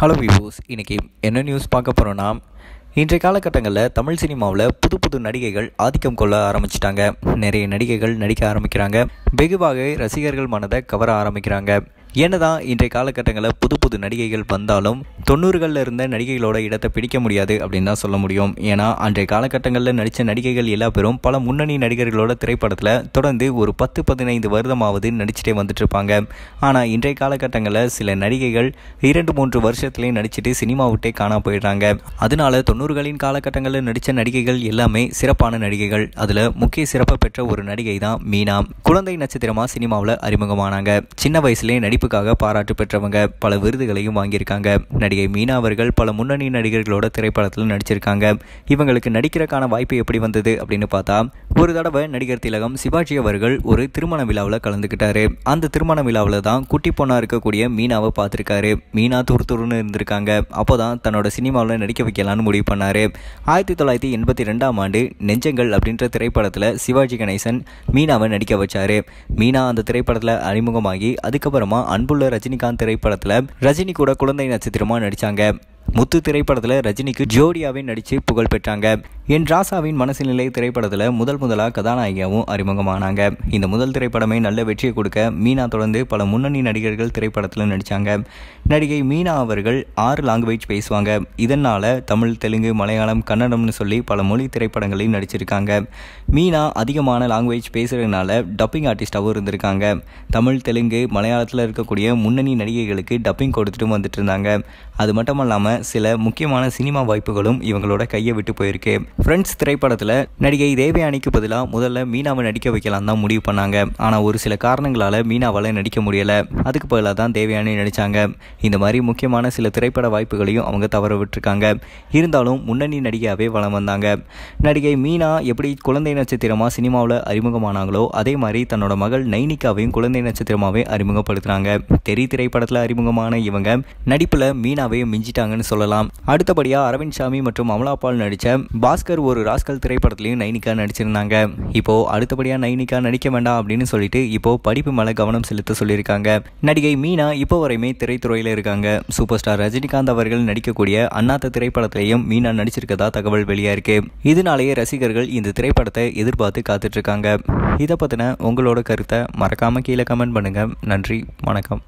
hello views இன்றைக்கி என்ன news பார்க்க போகிறோன்னா இன்றைய காலகட்டங்களில் தமிழ் சினிமாவில் புது புது நடிகைகள் ஆதிக்கம் கொள்ள ஆரம்பிச்சிட்டாங்க நிறைய நடிகைகள் நடிக்க ஆரம்பிக்கிறாங்க வெகுவாக ரசிகர்கள் மனதை கவர ஆரம்பிக்கிறாங்க என்னதான் இன்றைய காலகட்டங்களில் புது புது நடிகைகள் வந்தாலும் தொண்ணூறுகளில் இருந்த நடிகைகளோட இடத்தை பிடிக்க முடியாது அப்படின்னு தான் சொல்ல முடியும் ஏன்னா அன்றைய காலகட்டங்களில் நடித்த நடிகைகள் எல்லா பேரும் பல முன்னணி நடிகர்களோட திரைப்படத்தில் தொடர்ந்து ஒரு பத்து பதினைந்து வருடமாவது நடிச்சுட்டே வந்துட்டு இருப்பாங்க ஆனால் இன்றைய காலகட்டங்களில் சில நடிகைகள் இரண்டு மூன்று வருஷத்துலேயும் நடிச்சுட்டு சினிமா விட்டே காணா போயிடுறாங்க அதனால தொண்ணூறுகளின் காலகட்டங்களில் நடித்த நடிகைகள் எல்லாமே சிறப்பான நடிகைகள் அதில் முக்கிய சிறப்பு பெற்ற ஒரு நடிகை தான் மீனா குழந்தை நட்சத்திரமாக சினிமாவில் அறிமுகமானாங்க சின்ன வயசுலேயே நடிப்பு நடிப்புக்காக பாராட்டு பெற்றவங்க பல விருதுகளையும் வாங்கியிருக்காங்க நடிகை மீனா அவர்கள் பல முன்னணி நடிகர்களோட திரைப்படத்தில் நடிச்சிருக்காங்க இவங்களுக்கு நடிக்கிறக்கான வாய்ப்பு எப்படி வந்தது அப்படின்னு பார்த்தா ஒரு தடவை நடிகர் திலகம் சிவாஜி அவர்கள் ஒரு திருமண விழாவில் கலந்துக்கிட்டாரு அந்த திருமண விழாவில் தான் குட்டி பொண்ணாக இருக்கக்கூடிய மீனாவை பார்த்துருக்காரு மீனா துரு துருன்னு இருந்திருக்காங்க அப்போ தான் தன்னோட சினிமாவில் நடிக்க வைக்கலான்னு முடிவு பண்ணார் ஆயிரத்தி தொள்ளாயிரத்தி எண்பத்தி ரெண்டாம் ஆண்டு நெஞ்சங்கள் அப்படின்ற திரைப்படத்தில் சிவாஜி கணேசன் மீனாவை நடிக்க வச்சாரு மீனா அந்த திரைப்படத்தில் அறிமுகமாகி அதுக்கப்புறமா அன்புள்ள ரஜினிகாந்த் திரைப்படத்தில் ரஜினி கூட குழந்தை நட்சத்திரமாக நடித்தாங்க முத்து திரைப்படத்தில் ரஜினிக்கு ஜோடியாவே நடித்து புகழ் பெற்றாங்க என் ராசாவின் மனசின் நிலை திரைப்படத்தில் முதல் முதலாக கதாநாயகியாகவும் அறிமுகமானாங்க இந்த முதல் திரைப்படமே நல்ல வெற்றியை கொடுக்க மீனா தொடர்ந்து பல முன்னணி நடிகர்கள் திரைப்படத்தில் நடித்தாங்க நடிகை மீனா அவர்கள் ஆறு லாங்குவேஜ் பேசுவாங்க இதனால் தமிழ் தெலுங்கு மலையாளம் கன்னடம்னு சொல்லி பல மொழி திரைப்படங்களையும் நடிச்சிருக்காங்க மீனா அதிகமான லாங்குவேஜ் பேசுகிறதுனால டப்பிங் ஆர்டிஸ்டாகவும் இருந்திருக்காங்க தமிழ் தெலுங்கு மலையாளத்தில் இருக்கக்கூடிய முன்னணி நடிகைகளுக்கு டப்பிங் கொடுத்துட்டு வந்துட்டு இருந்தாங்க அது மட்டும் இல்லாமல் சில முக்கியமான சினிமா வாய்ப்புகளும் இவங்களோட கையை விட்டு போயிருக்கு ஃப்ரெண்ட்ஸ் திரைப்படத்தில் நடிகை தேவயானிக்கு பதிலாக முதல்ல மீனாவை நடிக்க வைக்கலாம் தான் முடிவு பண்ணாங்க ஆனால் ஒரு சில காரணங்களால் மீனாவால் நடிக்க முடியலை அதுக்கு பதிலாக தான் தேவயானி நடித்தாங்க இந்த மாதிரி முக்கியமான சில திரைப்பட வாய்ப்புகளையும் அவங்க தவற விட்டுருக்காங்க இருந்தாலும் முன்னணி நடிகையாகவே வளம் வந்தாங்க நடிகை மீனா எப்படி குழந்தை நட்சத்திரமாக சினிமாவில் அறிமுகமானாங்களோ அதே மாதிரி தன்னோட மகள் நைனிகாவையும் குழந்தை நட்சத்திரமாகவே அறிமுகப்படுத்துகிறாங்க தெரி திரைப்படத்தில் அறிமுகமான இவங்க நடிப்பில் மீனாவையும் மிஞ்சிட்டாங்கன்னு சொல்லலாம் அடுத்தபடியாக அரவிந்த் சாமி மற்றும் அமலாபால் நடித்த பாஸ்கர் ஒரு ராஸ்கல் திரைப்படத்திலையும் நைனிகா நடிச்சிருந்தாங்க இப்போ அடுத்தபடியாக நைனிகா நடிக்க வேண்டாம் அப்படின்னு சொல்லிட்டு இப்போ படிப்பு மேலே கவனம் செலுத்த சொல்லியிருக்காங்க நடிகை மீனா இப்போ வரையுமே திரைத்துறையில் இருக்காங்க சூப்பர் ஸ்டார் ரஜினிகாந்த் அவர்கள் நடிக்கக்கூடிய அண்ணாத்த திரைப்படத்திலையும் மீனா நடிச்சிருக்கதா தகவல் வெளியாயிருக்கு இதனாலேயே ரசிகர்கள் இந்த திரைப்படத்தை எதிர்பார்த்து காத்துட்ருக்காங்க இதை பற்றின உங்களோட கருத்தை மறக்காமல் கீழே கமெண்ட் பண்ணுங்கள் நன்றி வணக்கம்